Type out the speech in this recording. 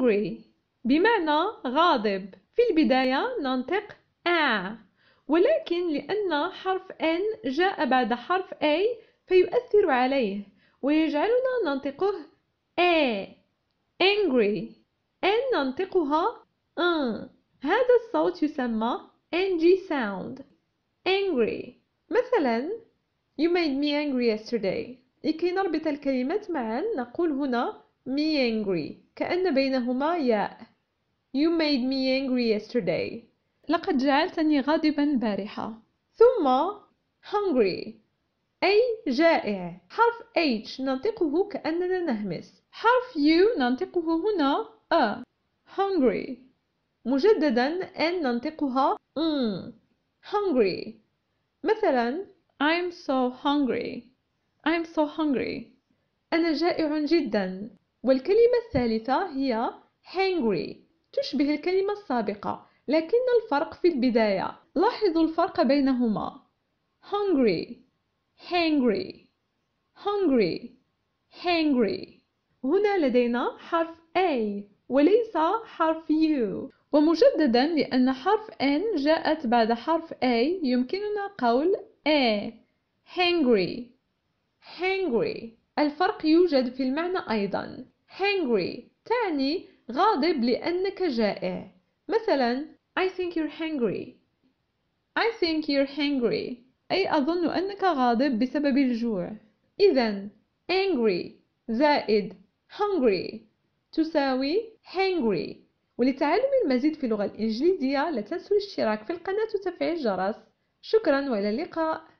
angry بمعنى غاضب في البداية ننطق آ ولكن لأن حرف N جاء بعد حرف A فيؤثر عليه ويجعلنا ننطقه A angry N ننطقها أن هذا الصوت يسمى ng sound angry مثلا you made me angry yesterday لكي نربط الكلمات معا نقول هنا me angry كأن بينهما ياء You made me angry yesterday لقد جعلتني غاضبا البارحة ثم hungry أي جائع حرف H ننطقه كأننا نهمس حرف U ننطقه هنا أ hungry مجددا N ننطقها م hungry مثلا I'm so hungry I'm so hungry أنا جائع جدا والكلمة الثالثة هي hungry تشبه الكلمة السابقة لكن الفرق في البداية لاحظوا الفرق بينهما hungry hungry hungry hangry هنا لدينا حرف A وليس حرف U ومجددا لأن حرف N جاءت بعد حرف A يمكننا قول A hangry hungry الفرق يوجد في المعنى أيضا hangry تعني غاضب لأنك جائع مثلا I think you're hungry I think you're hungry أي أظن أنك غاضب بسبب الجوع إذا angry زائد hungry تساوي hangry ولتعلم المزيد في اللغة الإنجليزية لا تنسوا الاشتراك في القناة وتفعيل الجرس شكرا وإلى اللقاء